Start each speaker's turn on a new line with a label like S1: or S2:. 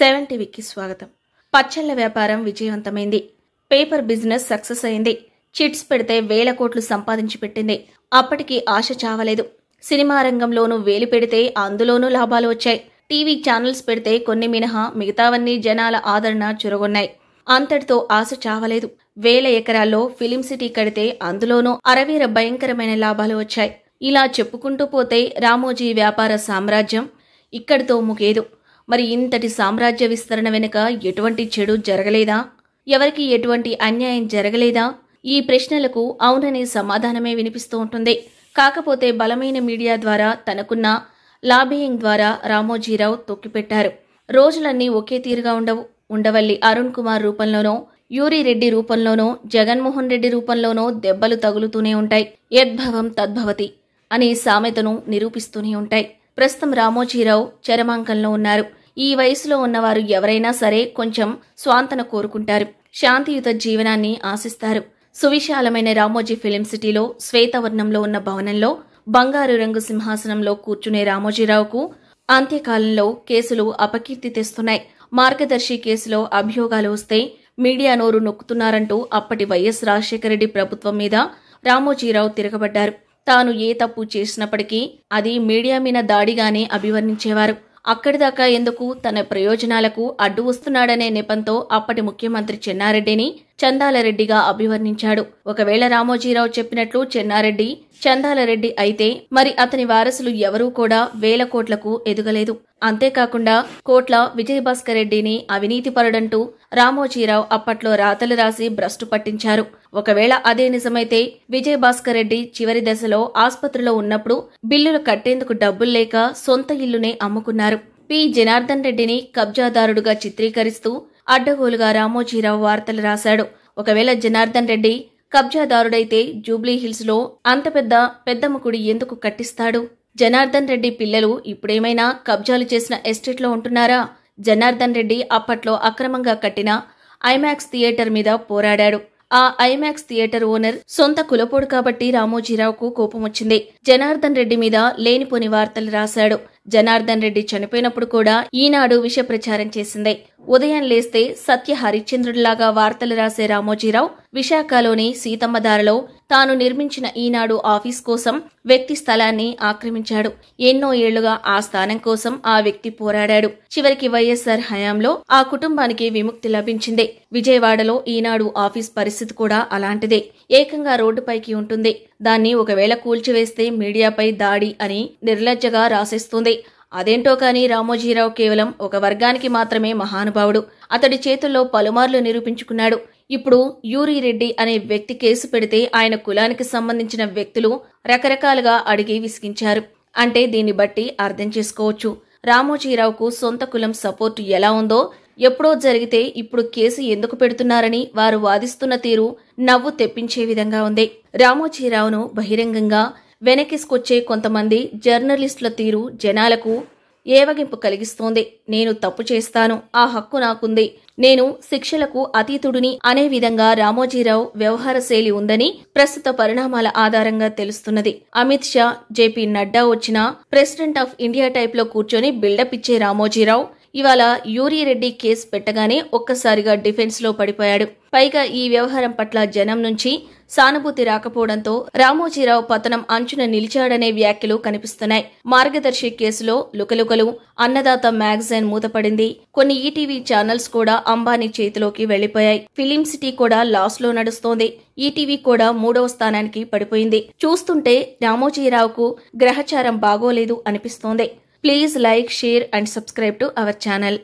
S1: Seven స్వాగతం పచ్చళ్ల వ్యాపారం విజయవంతమైంది పేపర్ బిజినెస్ సక్సెస్ అయింది చిట్స్ పెడితే వేల కోట్లు సంపాదించి పెట్టింది అప్పటికి ఆశ చావలేదు సినిమా రంగంలోనూ వేలు పెడితే అందులోనూ లాభాలు వచ్చాయి టీవీ ఛానల్స్ పెడితే కొన్ని మినహా మిగతావన్నీ జనాల ఆదరణ చురగొన్నాయి అంతటితో ఆశ చావలేదు వేల ఎకరాల్లో ఫిలిం సిటీ కడితే అందులోనూ అరవీర భయంకరమైన లాభాలు వచ్చాయి ఇలా చెప్పుకుంటూ పోతే రామోజీ వ్యాపార సామ్రాజ్యం ఇక్కడితో ముగేదు మరి ఇంతటి సామ్రాజ్య విస్తరణ వెనుక ఎటువంటి చెడు జరగలేదా ఎవరికి ఎటువంటి అన్యాయం జరగలేదా ఈ ప్రశ్నలకు అవుననే సమాధానమే వినిపిస్తూ ఉంటుంది కాకపోతే బలమైన మీడియా ద్వారా తనకున్న లాబియింగ్ ద్వారా రామోజీరావు తొక్కిపెట్టారు రోజులన్నీ ఒకే తీరుగా ఉండవు ఉండవల్లి అరుణ్ కుమార్ రూపంలోనో యూరి రెడ్డి రూపంలోనో జగన్మోహన్ రెడ్డి రూపంలోనో దెబ్బలు తగులుతూనే ఉంటాయి యద్భవం తద్భవతి అనే సామెతను నిరూపిస్తూనే ఉంటాయి ప్రస్తుతం రామోజీరావు చరమాంకంలో ఉన్నారు ఈ వయసులో ఉన్నవారు ఎవరైనా సరే కొంచెం స్వాంతన కోరుకుంటారు శాంతియుత జీవనాన్ని ఆశిస్తారు సువిశాలమైన రామోజీ ఫిలిం సిటీలో శ్వేతవర్ణంలో ఉన్న భవనంలో బంగారు రంగు సింహాసనంలో కూర్చునే రామోజీరావుకు అంత్యకాలంలో కేసులు అపకీర్తి తెస్తున్నాయి మార్గదర్శి కేసులో అభియోగాలు వస్తే మీడియా నోరు నొక్కుతున్నారంటూ అప్పటి వైఎస్ రాజశేఖరరెడ్డి ప్రభుత్వం మీద రామోజీరావు తిరగబడ్డారు తాను ఏ తప్పు చేసినప్పటికీ అది మీడియా మీద దాడిగానే అభివర్ణించేవారు అక్కడిదాకా ఎందుకు తన ప్రయోజనాలకు అడ్డు వస్తున్నాడనే నెపంతో అప్పటి ముఖ్యమంత్రి చెన్నారెడ్డిని చందాలరెడ్డిగా అభివర్ణించాడు ఒకవేళ రామోజీరావు చెప్పినట్లు చెన్నారెడ్డి చందాలరెడ్డి అయితే మరి అతని వారసులు ఎవరూ కూడా వేల కోట్లకు ఎదుగలేదు అంతేకాకుండా కోట్ల విజయభాస్కర్ రెడ్డిని అవినీతిపరుడంటూ రామోజీరావు అప్పట్లో రాతలు రాసి భ్రష్టు పట్టించారు ఒకవేళ అదే నిజమైతే విజయభాస్కర్ రెడ్డి చివరి దశలో ఆసుపత్రిలో ఉన్నప్పుడు బిల్లులు కట్టేందుకు డబ్బుల్లేక లేక సొంత ఇల్లునే అమ్ముకున్నారు పి జనార్దన్ రెడ్డిని కబ్జాదారుడుగా చిత్రీకరిస్తూ అడ్డగోలుగా రామోజీరావు వార్తలు రాశాడు ఒకవేళ జనార్దన్ రెడ్డి కబ్జాదారుడైతే జూబ్లీ హిల్స్లో అంత పెద్ద పెద్దమ్మ ఎందుకు కట్టిస్తాడు జనార్దన్ రెడ్డి పిల్లలు ఇప్పుడేమైనా కబ్జాలు చేసిన ఎస్టేట్లో ఉంటున్నారా జనార్దన్ రెడ్డి అప్పట్లో అక్రమంగా కట్టిన ఐమాక్స్ థియేటర్ మీద పోరాడాడు ఆ ఐమాక్స్ థియేటర్ ఓనర్ సొంత కులపోడు కాబట్టి రామోజీరావుకు కోపం వచ్చింది జనార్దన్ రెడ్డి మీద లేనిపోని వార్తలు రాశాడు జనార్దన్ రెడ్డి చనిపోయినప్పుడు కూడా ఈనాడు విష ప్రచారం చేసింది ఉదయం లేస్తే సత్య హరిశ్చంద్రుడిలాగా వార్తలు రాసే రామోజీరావు విశాఖలోని సీతమ్మదారిలో తాను నిర్మించిన ఈనాడు ఆఫీస్ కోసం వ్యక్తి స్థలాన్ని ఆక్రమించాడు ఎన్నో ఏళ్లుగా ఆ స్థానం కోసం ఆ వ్యక్తి పోరాడాడు చివరికి వైఎస్ఆర్ హయాంలో ఆ కుటుంబానికి విముక్తి లభించింది విజయవాడలో ఈనాడు ఆఫీస్ పరిస్థితి కూడా అలాంటిదే ఏకంగా రోడ్డుపైకి ఉంటుంది దాన్ని ఒకవేళ కూల్చివేస్తే మీడియాపై దాడి అని నిర్లజ్జగా రాసేస్తుంది అదేంటో కానీ రామోజీరావు కేవలం ఒక వర్గానికి మాత్రమే మహానుభావుడు అతడి చేతుల్లో పలుమార్లు నిరూపించుకున్నాడు ఇప్పుడు యూరి రెడ్డి అనే వ్యక్తి కేసు పెడితే ఆయన కులానికి సంబంధించిన వ్యక్తులు రకరకాలుగా అడిగి విసిగించారు అంటే దీన్ని బట్టి అర్థం చేసుకోవచ్చు రామోజీరావుకు సొంత కులం సపోర్టు ఎలా ఉందో ఎప్పుడో జరిగితే ఇప్పుడు కేసు ఎందుకు పెడుతున్నారని వారు వాదిస్తున్న తీరు నవ్వు తెప్పించే విధంగా ఉంది రామోజీరావును బహిరంగంగా వెనకేసుకొచ్చే కొంతమంది జర్నలిస్టుల తీరు జనాలకు ఏవగింపు కలిగిస్తోంది నేను తప్పు చేస్తాను ఆ హక్కు నాకుంది నేను శిక్షలకు అతీతుడిని అనే విధంగా రామోజీరావు వ్యవహార శైలి ఉందని ప్రస్తుత పరిణామాల ఆధారంగా తెలుస్తున్నది అమిత్ షా జేపీ నడ్డా వచ్చిన ప్రెసిడెంట్ ఆఫ్ ఇండియా టైప్లో కూర్చొని బిల్డప్ ఇచ్చే రామోజీరావు ఇవాళ యూరి రెడ్డి కేసు పెట్టగానే ఒక్కసారిగా డిఫెన్స్లో పడిపోయాడు పైగా ఈ వ్యవహారం పట్ల జనం నుంచి సానుభూతి రాకపోవడంతో రామోజీరావు పతనం అంచున నిలిచాడనే వ్యాఖ్యలు కనిపిస్తున్నాయి మార్గదర్శి కేసులో లుకలుకలు అన్నదాత మ్యాగజైన్ మూతపడింది కొన్ని ఈటీవీ ఛానల్స్ కూడా అంబానీ చేతిలోకి వెళ్లిపోయాయి ఫిలిం సిటీ కూడా లాస్ లో నడుస్తోంది ఈటీవీ కూడా మూడవ స్థానానికి పడిపోయింది చూస్తుంటే రామోజీరావుకు గ్రహచారం బాగోలేదు అనిపిస్తోంది Please like, share and subscribe to our channel.